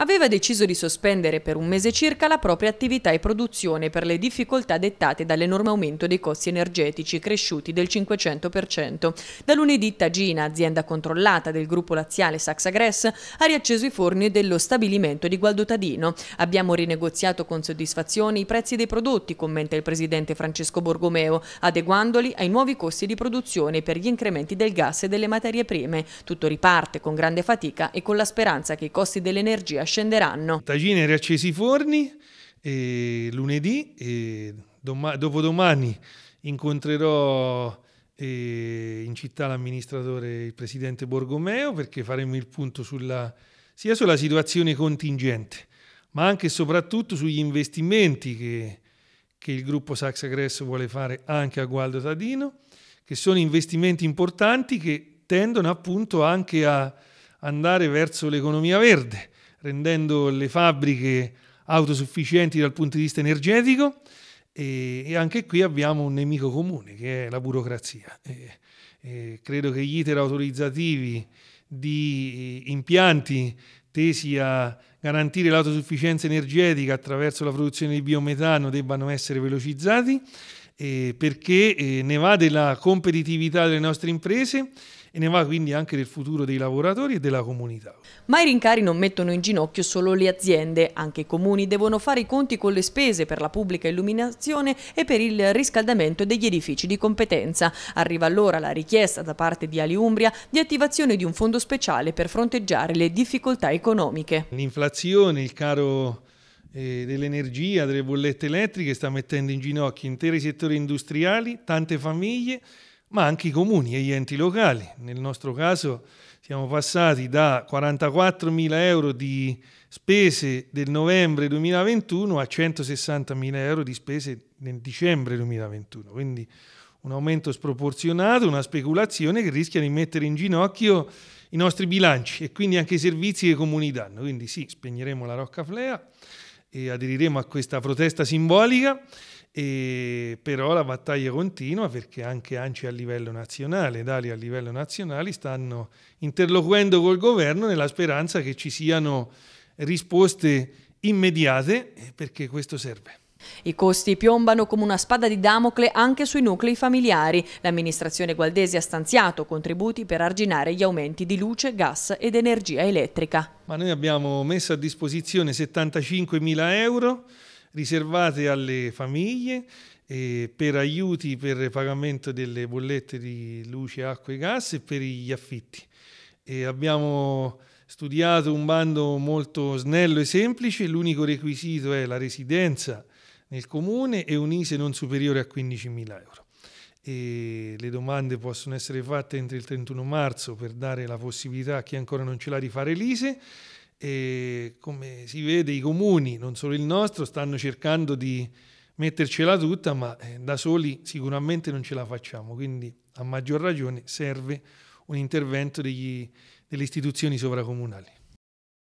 aveva deciso di sospendere per un mese circa la propria attività e produzione per le difficoltà dettate dall'enorme aumento dei costi energetici cresciuti del 500%. Da lunedì Tagina, azienda controllata del gruppo laziale Saxagress, ha riacceso i forni dello stabilimento di Gualdotadino. Abbiamo rinegoziato con soddisfazione i prezzi dei prodotti, commenta il presidente Francesco Borgomeo, adeguandoli ai nuovi costi di produzione per gli incrementi del gas e delle materie prime. Tutto riparte con grande fatica e con la speranza che i costi dell'energia scenderanno. Tagine riaccesi i forni eh, lunedì e doma- dopodomani incontrerò eh, in città l'amministratore, il presidente Borgomeo, perché faremo il punto sulla, sia sulla situazione contingente, ma anche e soprattutto sugli investimenti che, che il gruppo Saxa Gresso vuole fare anche a Gualdo Tadino, che sono investimenti importanti che tendono appunto anche a andare verso l'economia verde rendendo le fabbriche autosufficienti dal punto di vista energetico e, e anche qui abbiamo un nemico comune che è la burocrazia. E, e credo che gli iter autorizzativi di eh, impianti tesi a garantire l'autosufficienza energetica attraverso la produzione di biometano debbano essere velocizzati eh, perché eh, ne va della competitività delle nostre imprese e ne va quindi anche del futuro dei lavoratori e della comunità. Ma i rincari non mettono in ginocchio solo le aziende, anche i comuni devono fare i conti con le spese per la pubblica illuminazione e per il riscaldamento degli edifici di competenza. Arriva allora la richiesta da parte di Ali Umbria di attivazione di un fondo speciale per fronteggiare le difficoltà economiche. L'inflazione, il caro eh, dell'energia, delle bollette elettriche, sta mettendo in ginocchio interi settori industriali, tante famiglie, ma anche i comuni e gli enti locali. Nel nostro caso siamo passati da 44.000 euro di spese del novembre 2021 a 160.000 euro di spese nel dicembre 2021, quindi un aumento sproporzionato, una speculazione che rischia di mettere in ginocchio i nostri bilanci e quindi anche i servizi che i comuni danno. Quindi sì, spegneremo la roccaflea e aderiremo a questa protesta simbolica, e però la battaglia continua perché anche ANCI a livello nazionale, Dali a livello nazionale stanno interloquendo col governo nella speranza che ci siano risposte immediate eh, perché questo serve. I costi piombano come una spada di Damocle anche sui nuclei familiari. L'amministrazione gualdese ha stanziato contributi per arginare gli aumenti di luce, gas ed energia elettrica. Ma noi abbiamo messo a disposizione 75 mila euro riservate alle famiglie eh, per aiuti per il pagamento delle bollette di luce, acqua e gas e per gli affitti. E abbiamo studiato un bando molto snello e semplice, l'unico requisito è la residenza nel comune e un ISE non superiore a 15.000 euro. E le domande possono essere fatte entro il 31 marzo per dare la possibilità a chi ancora non ce l'ha di fare l'ISE e come si vede i comuni, non solo il nostro, stanno cercando di mettercela tutta, ma eh, da soli sicuramente non ce la facciamo, quindi a maggior ragione serve un intervento degli delle istituzioni sovracomunali.